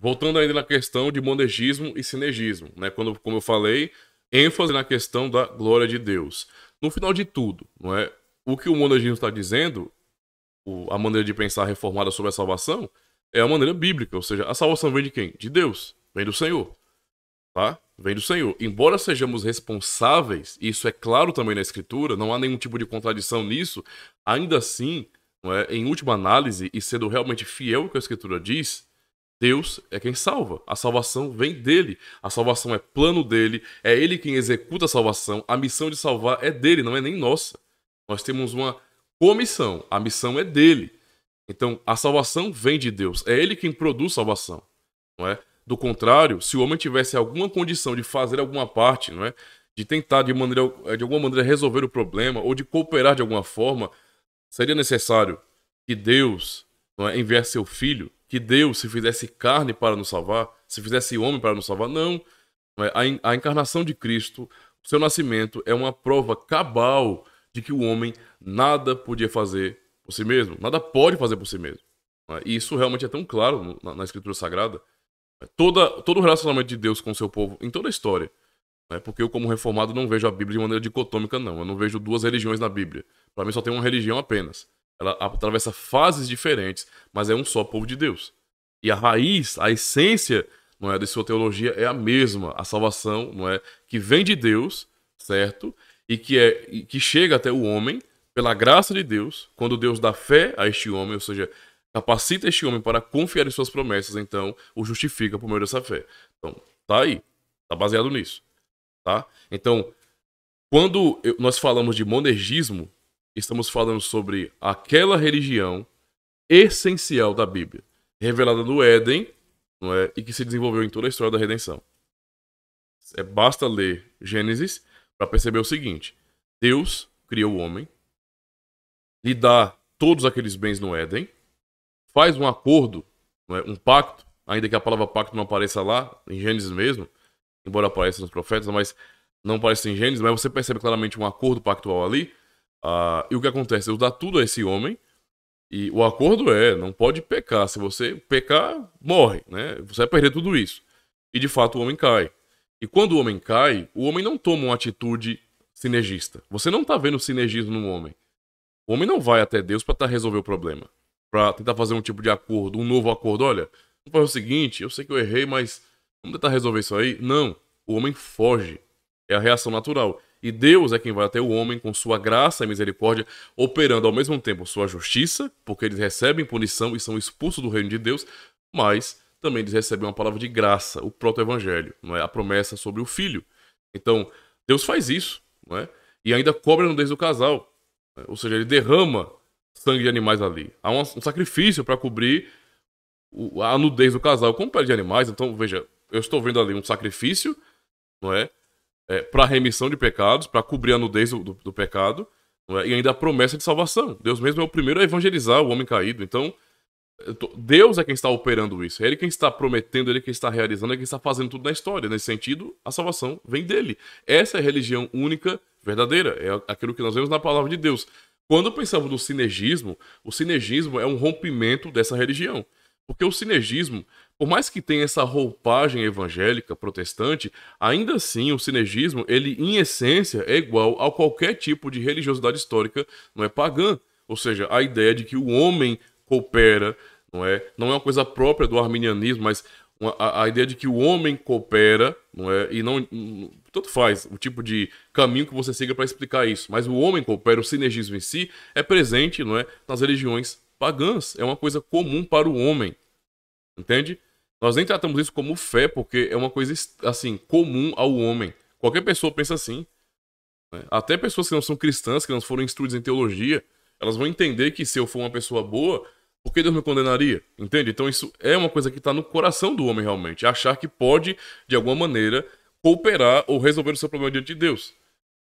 Voltando ainda na questão de monergismo e sinergismo, né? Quando, como eu falei, ênfase na questão da glória de Deus. No final de tudo, não é? O que o monergismo está dizendo, o, a maneira de pensar reformada sobre a salvação, é a maneira bíblica, ou seja, a salvação vem de quem? De Deus, vem do Senhor, tá? Vem do Senhor. Embora sejamos responsáveis, isso é claro também na Escritura, não há nenhum tipo de contradição nisso. Ainda assim, não é? Em última análise e sendo realmente fiel ao que a Escritura diz Deus é quem salva. A salvação vem dele. A salvação é plano dele. É ele quem executa a salvação. A missão de salvar é dele, não é nem nossa. Nós temos uma comissão. A missão é dele. Então, a salvação vem de Deus. É ele quem produz salvação, não é? Do contrário, se o homem tivesse alguma condição de fazer alguma parte, não é? De tentar de maneira eh, de alguma maneira resolver o problema ou de cooperar de alguma forma, seria necessário que Deus, não é, enviasse seu filho que Deus se fizesse carne para nos salvar, se fizesse homem para nos salvar. Não. A, encarnação de Cristo, o seu nascimento, é uma prova cabal de que o homem nada podia fazer por si mesmo, nada pode fazer por si mesmo. Ah, e isso realmente é tão claro na, Escritura Sagrada. É, toda, todo o relacionamento de Deus com o seu povo, em toda a história. Né, porque eu, como reformado, não vejo a Bíblia de maneira dicotômica, não. Eu não vejo duas religiões na Bíblia. Para mim, só tem uma religião apenas. Ela atravessa fases diferentes, mas é um só povo de Deus. E a raiz, a essência, não é, de sua teologia é a mesma, a salvação, não é, que vem de Deus, certo? E que é e que chega até o homem pela graça de Deus, quando Deus dá fé a este homem, ou seja, capacita este homem para confiar em suas promessas, então o justifica por meio dessa fé. Então, tá aí, tá baseado nisso, tá? Então, quando nós falamos de monergismo, Estamos falando sobre aquela religião essencial da Bíblia, revelada no Éden, não é? E que se desenvolveu em toda a história da redenção. É, basta ler Gênesis para perceber o seguinte: Deus criou o homem, lhe dá todos aqueles bens no Éden, faz um acordo, é? um pacto, ainda que a palavra pacto não apareça lá, em Gênesis mesmo, embora apareça nos profetas, mas não apareça em Gênesis, mas você percebe claramente um acordo pactual ali, ah, e o que acontece? Eu dá tudo a esse homem. E o acordo é, não pode pecar. Se você pecar, morre, né? Você vai perder tudo isso. E de fato o homem cai. E quando o homem cai, o homem não toma uma atitude sinergista. Você não está vendo sinergismo no homem. O homem não vai até Deus para tá resolver o problema, para tentar fazer um tipo de acordo, um novo acordo. Olha, vamos fazer o seguinte, eu sei que eu errei, mas vamos tentar resolver isso aí. Não, o homem foge. É a reação natural. E Deus é quem vai até o homem com sua graça e misericórdia, operando ao mesmo tempo sua justiça, porque eles recebem punição e são expulsos do reino de Deus, mas também eles recebem uma palavra de graça, o proto-evangelho, não é? a promessa sobre o filho. Então, Deus faz isso, não é? e ainda cobra a nudez do casal, é? ou seja, ele derrama sangue de animais ali. Há um, um sacrifício para cobrir o, a nudez do casal com pele de animais. Então, veja, eu estou vendo ali um sacrifício, não é? é, para remissão de pecados, para cobrir a nudez do, do, do pecado, é? e ainda a promessa de salvação. Deus mesmo é o primeiro a evangelizar o homem caído. Então, Deus é quem está operando isso. É ele quem está prometendo, é ele quem está realizando, é quem está fazendo tudo na história. Nesse sentido, a salvação vem dele. Essa é a religião única, verdadeira. É aquilo que nós vemos na palavra de Deus. Quando pensamos no sinergismo, o sinergismo é um rompimento dessa religião. Porque o sinergismo, por mais que tenha essa roupagem evangélica protestante, ainda assim o sinergismo, ele em essência é igual a qualquer tipo de religiosidade histórica, não é pagã, ou seja, a ideia de que o homem coopera, não é, não é uma coisa própria do arminianismo, mas uma, a, a, ideia de que o homem coopera, não é, e não tanto faz o tipo de caminho que você siga para explicar isso, mas o homem coopera, o sinergismo em si é presente, não é, nas religiões pagãs, é uma coisa comum para o homem. Entende? Nós nem tratamos isso como fé, porque é uma coisa assim comum ao homem. Qualquer pessoa pensa assim. Né? Até pessoas que não são cristãs, que não foram instruídas em teologia, elas vão entender que se eu for uma pessoa boa, por que Deus me condenaria? Entende? Então isso é uma coisa que está no coração do homem realmente. Achar que pode, de alguma maneira, cooperar ou resolver o seu problema diante de Deus.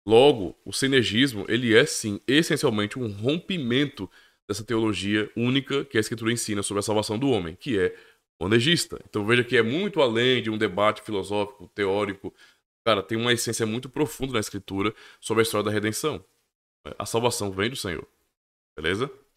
Logo, o sinergismo, ele é sim, essencialmente, um rompimento dessa teologia única que a Escritura ensina sobre a salvação do homem, que é onegista. Então veja que é muito além de um debate filosófico, teórico. Cara, tem uma essência muito profunda na Escritura sobre a história da redenção. A salvação vem do Senhor. Beleza?